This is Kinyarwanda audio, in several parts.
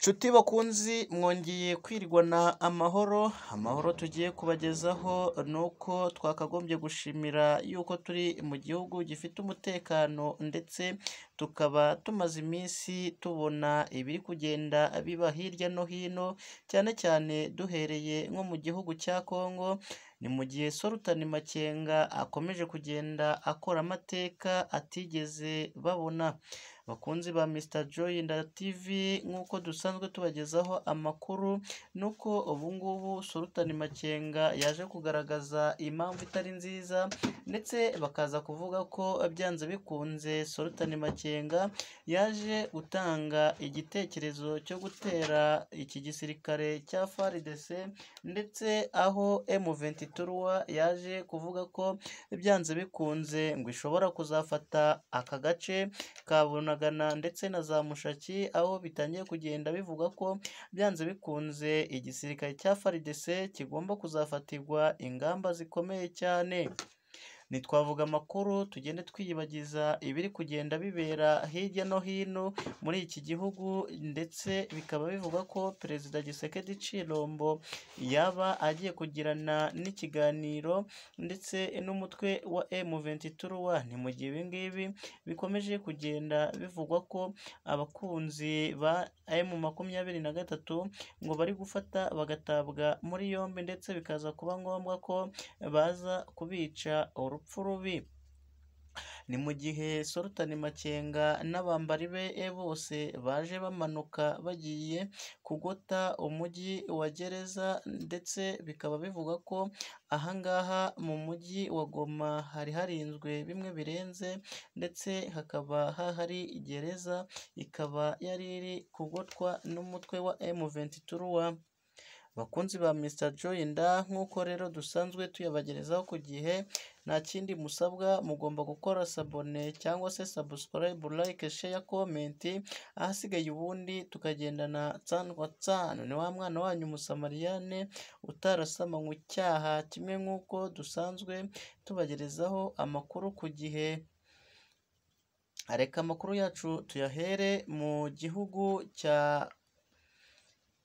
nshuti bakunzi mwongeye kwirwana amahoro amahoro tugiye kubagezaho ni uko twakagombye gushimira yuko turi mu gihugu gifite umutekano ndetse tukaba tumaze iminsi tubona ibiri kugenda biba hirya no hino cyane cyane duhereye nko mu gihugu cya Congo ni mu gihe Sultan Makenga akomeje kugenda akora amateka atigeze babona Bakunzi ba Mr Joy na TV nk'uko dusanzwe tubagezaho amakuru nuko ubu ngubu Sultan Makenga yaje kugaragaza impamvu itari nziza ndetse bakaza kuvuga ko byanze bikunze Sultan Makenga yaje gutanga igitekerezo cyo gutera iki gisirikare cya FARDC ndetse aho M23 yaje kuvuga ko byanze bikunze ngo ishobora kuzafata aka gace kabona Rwamagana ndetse na za Mushaki aho bitangiye kugenda bivuga ko byanze bikunze igisirikare cya FARDC kigomba kuzafatirwa ingamba zikomeye cyane. ntitwavuga amakuru tugende twiyibagiza ibiri kugenda bibera hirya no hino muri iki gihugu ndetse bikaba bivugwa ko perezida Gisekedi Cirombo yaba agiye kugirana n'ikiganiro ndetse n'umutwe wa M23 ni mu gihe ibi bikomeje kugenda bivugwa ko abakunzi ba makumyabiri na gatatu ngo bari gufata bagatabwa muri yombi ndetse bikaza kuba ngombwa ko baza kubica urugo urupfu rubi ni mu gihe Sultan Makenga n'abambari be e, bose baje bamanuka bagiye kugota umujyi wa gereza ndetse bikaba bivugwa ko aha ngaha mu mujyi wa Goma hari harinzwe bimwe birenze ndetse hakaba hahari gereza ikaba yari iri kugotwa n'umutwe wa M23. Bakunzi ba Mr Joyinda nk'uko rero dusanzwe tuyabagerezaho ku gihe nta kindi musabwa mugomba gukora sabone cyangwa se subscribe, like, share, comment, ahasigaye ubundi tukagendana tsani wa ni wa mwana wanyu utarasama mu cyaha kimwe nk'uko dusanzwe tubagerezaho amakuru ku gihe. areka amakuru yacu tuyahere mu gihugu cya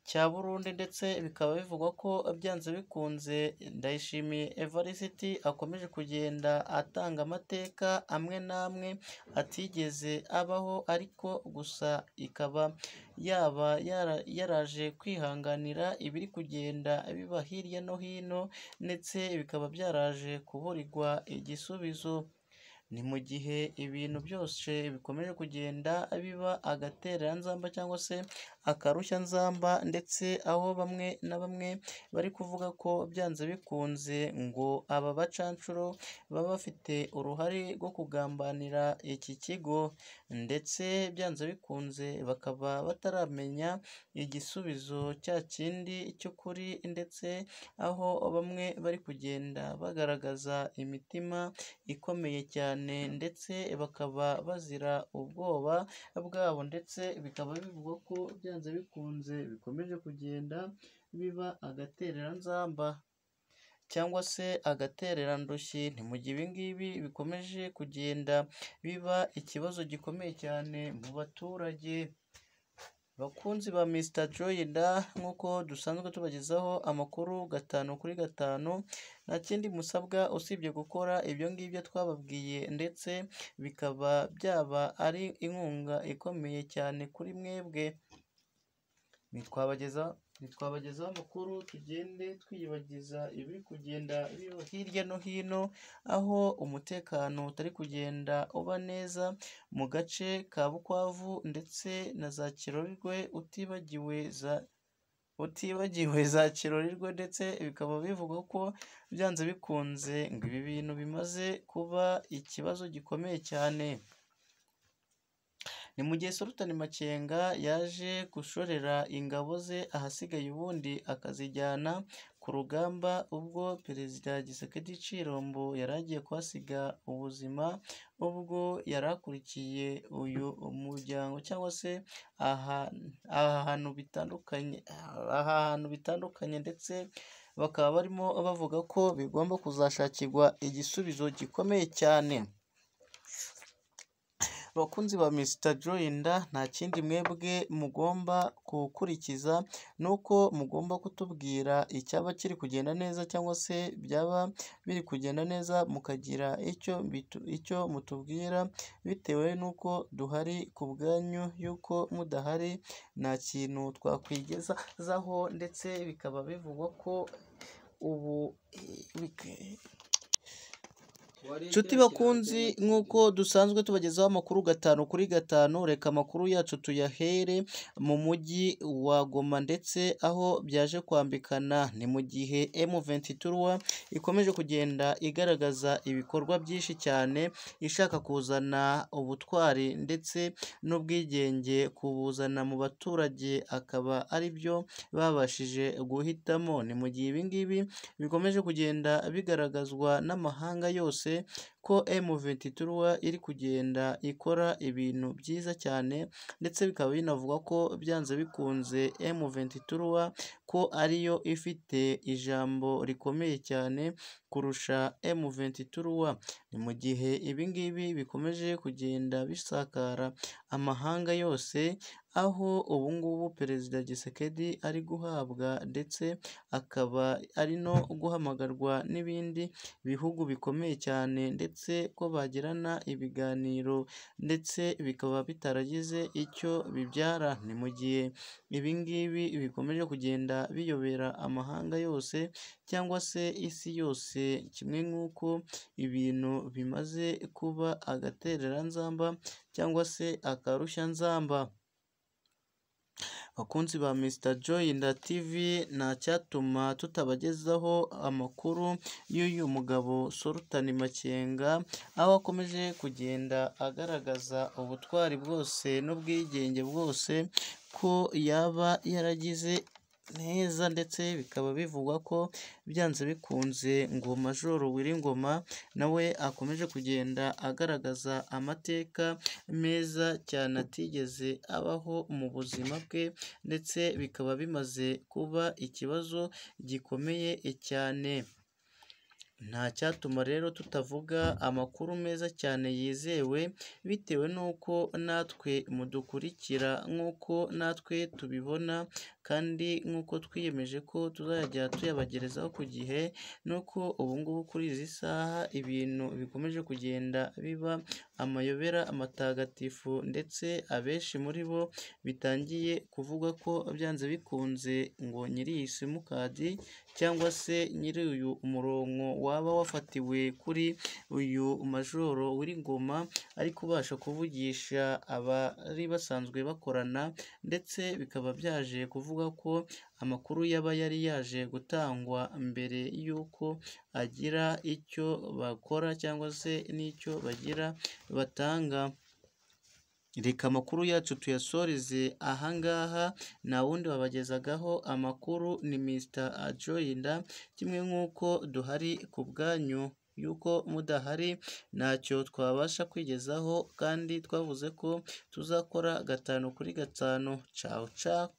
cya Burundi ndetse bikaba bivugwa ko byanze bikunze Ndayishimiye Evariste akomeje kugenda atanga amateka amwe n'amwe atigeze abaho ariko gusa ikaba yaba yaraje kwihanganira ibiri kugenda biba hirya no hino ndetse bikaba byaraje kuburirwa igisubizo ni mu gihe ibintu byose bikomeje kugenda biba agatereranzamba cyangwa se akarushyanzamba ndetse aho bamwe na bamwe bari kuvuga ko byanze bikunze ngo aba bacanshuro baba bafite uruhare rwo kugambanira iki kigo ndetse byanze bikunze bakaba bataramenya igisubizo cya kindi cy'ukuri ndetse aho bamwe bari kugenda bagaragaza imitima ikomeye cyane ndetse bakaba bazira ubwoba bwabo ndetse bikaba bivugwa ko bya byanze bikunze bikomeje kugenda biba agatereranzamba cyangwa se agatererandushyi, ni mu gihe ibi bikomeje kugenda biba ikibazo gikomeye cyane mu baturage. Bakunzi ba Mr Joyina nk'uko dusanzwe tubagezaho amakuru gatanu kuri gatanu, nta kindi musabwa usibye gukora ibyo ngibyo twababwiye ndetse bikaba byaba ari inkunga ikomeye cyane kuri mwebwe. ntitwabagezaho ntitwabagezaho amakuru tugende twiyibagiza ibiri kugenda biba hirya no hino, aho umutekano utari kugenda uba neza mu gace ka bukwavu ndetse na za Kirorwe utibagiwe za utibagiwe za Kirorirwe ndetse bikaba bivugwa ko byanze bikunze ngo ibi bintu bimaze kuba ikibazo gikomeye cyane. Ni mu gihe Sultan Makenga yaje gushorera ingabo ze ahasigaye ubundi akazijyana ku rugamba ubwo Perezida Tshisekedi Cirombo yari agiye kuhasiga ubuzima ubwo yari akurikiye uyu umuryango cyangwa se aha hantu bitandukanye, aha hantu bitandukanye ndetse bakaba barimo bavuga ko bigomba kuzashakirwa igisubizo gikomeye cyane. Abakunzi ba Mr Joyner nta kindi mwebwe mugomba gukurikiza ni uko mugomba kutubwira icyaba kiri kugenda neza cyangwa se byaba biri kugenda neza mukagira icyo icyo mutubwira bitewe n'uko duhari ku bwanyu yuko mudahari nta kintu twakwigezaho ndetse bikaba bivugwa ko ubu... Eh, nshuti bakunzi nk'uko dusanzwe tubagezaho amakuru gatanu kuri gatanu reka amakuru yacu tuyahere mu mujyi wa Goma ndetse aho byaje kwambikana ni mu gihe M23 ikomeje kugenda igaragaza ibikorwa byinshi cyane ishaka kuzana ubutwari ndetse n'ubwigenge kubuzana mu baturage akaba ari byo babashije guhitamo ni mu gihe ibi bikomeje kugenda bigaragazwa n'amahanga yose ko M23 iri kugenda ikora ibintu byiza cyane ndetse bikaba binavugwa ko byanze bikunze M23 ko ariyo ifite ijambo rikomeye cyane kurusha M23, ni mu gihe ibi ngibi bikomeje kugenda bisakara amahanga yose aho ubu ngubu Perezida Gisekedi ari guhabwa ndetse akaba ari no guhamagarwa n'ibindi bihugu bikomeye cyane ndetse ko bagirana ibiganiro ndetse bikaba bitaragize icyo bibyara, ni mu gihe ibi ngibi bikomeje kugenda biyobera amahanga yose cyangwa se isi yose kimwe nk'uko ibintu bimaze kuba agatereranzamba cyangwa se akarushanzamba. Bakunzi ba Mr Joy na TV nta cyatuma tutabagezaho amakuru y'uyu mugabo Sultan Makenga, aho akomeje kugenda agaragaza ubutwari bwose n'ubwigenge bwose ko yaba yaragize neza ndetse bikaba bivugwa ko byanze bikunze ngo Majoro Nyiringoma nawe akomeje kugenda agaragaza amateka meza cyane atigeze abaho mu buzima bwe ndetse bikaba bimaze kuba ikibazo gikomeye cyane. Nta cyatuma rero tutavuga amakuru meza cyane yizewe bitewe n'uko natwe mudukurikira nk'uko natwe tubibona kandi nk'uko twiyemeje ko tuzajya tuyabagerezaho ku gihe nuko ubu ngubu kuri izi saha ibintu bikomeje kugenda biba amayobera amatagatifu ndetse abenshi muri bo bitangiye kuvuga ko byanze bikunze ngo nyiri iyi simukadi cyangwa se nyiri uyu murongo wa waba wafatiwe kuri uyu majoro uri Nyiringoma ari kubasha kuvugisha abari basanzwe bakorana ndetse bikaba byaje kuvuga ko amakuru yaba yari yaje gutangwa mbere y'uko agira icyo bakora cyangwa se n'icyo bagira batanga. Reka amakuru yacu tuyasoreze ahangaha ngaha nta wundi wabagezagaho amakuru ni Mr Ajoyinda kimwe nk'uko duhari ku bwanyu yuko mudahari ntacyo twabasha kwigezaho kandi twavuze ko tuzakora gatanu kuri gatanu cawu cawu.